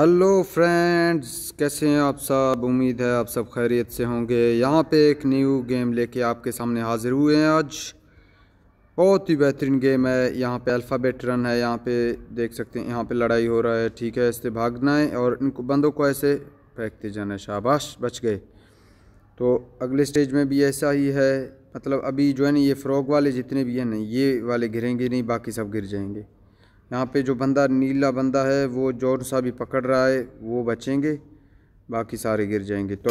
hello friends कैसे हैं आप सब उम्मीद है आप सब खैरियत से होंगे यहाँ पे एक न्यू गेम लेके आपके सामने हाज़िर हुए हैं आज बहुत ही बेहतरीन गेम है यहाँ पे अल्फ़ाबेट रन है यहाँ पे देख सकते हैं यहाँ पे लड़ाई हो रहा है ठीक है इससे भागना है और इनको बंदों को ऐसे फेंकते जाना है शाबाश बच गए तो अगले स्टेज में भी ऐसा ही है मतलब अभी जो है ना ये फ़्रॉक वाले जितने भी हैं ना ये वाले घिरेंगे नहीं बाकी सब गिर जाएंगे यहाँ पे जो बंदा नीला बंदा है वो जोर सा भी पकड़ रहा है वो बचेंगे बाकी सारे गिर जाएंगे तो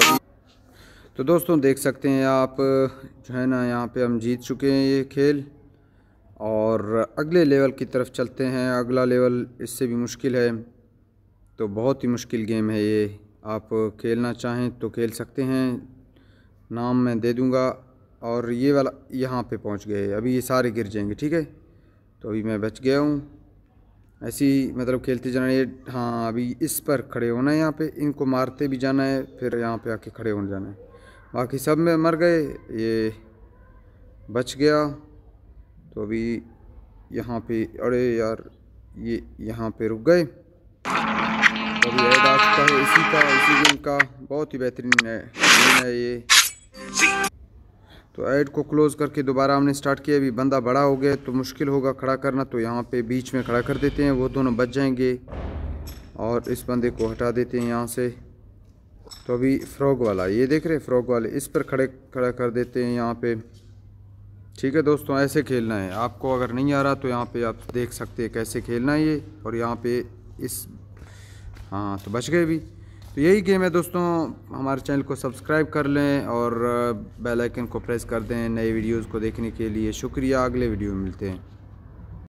तो दोस्तों देख सकते हैं आप जो है ना यहाँ पे हम जीत चुके हैं ये खेल और अगले लेवल की तरफ चलते हैं अगला लेवल इससे भी मुश्किल है तो बहुत ही मुश्किल गेम है ये आप खेलना चाहें तो खेल सकते हैं नाम मैं दे दूँगा और ये वाला यहाँ पे पहुँच गए अभी ये सारे गिर जाएंगे ठीक है तो अभी मैं बच गया हूँ ऐसी मतलब खेलते जाना ये हाँ अभी इस पर खड़े होना है यहाँ पे इनको मारते भी जाना है फिर यहाँ पे आके खड़े होने जाना है बाकी सब में मर गए ये बच गया तो अभी यहाँ पे अरे यार ये यहाँ पे रुक गए तो अभी है इसी का इसी गेम का बहुत ही बेहतरीन है, है ये तो ऐड को क्लोज़ करके दोबारा हमने स्टार्ट किया अभी बंदा बड़ा हो गया तो मुश्किल होगा खड़ा करना तो यहाँ पे बीच में खड़ा कर देते हैं वो दोनों बच जाएंगे और इस बंदे को हटा देते हैं यहाँ से तो अभी फ्रॉग वाला ये देख रहे हैं फ्रॉग वाले इस पर खड़े खड़ा कर देते हैं यहाँ पे ठीक है दोस्तों ऐसे खेलना है आपको अगर नहीं आ रहा तो यहाँ पे आप देख सकते हैं कैसे खेलना है ये और यहाँ पे इस हाँ तो बच गए भी तो यही गेम है दोस्तों हमारे चैनल को सब्सक्राइब कर लें और बेल आइकन को प्रेस कर दें नए वीडियोस को देखने के लिए शुक्रिया अगले वीडियो में मिलते हैं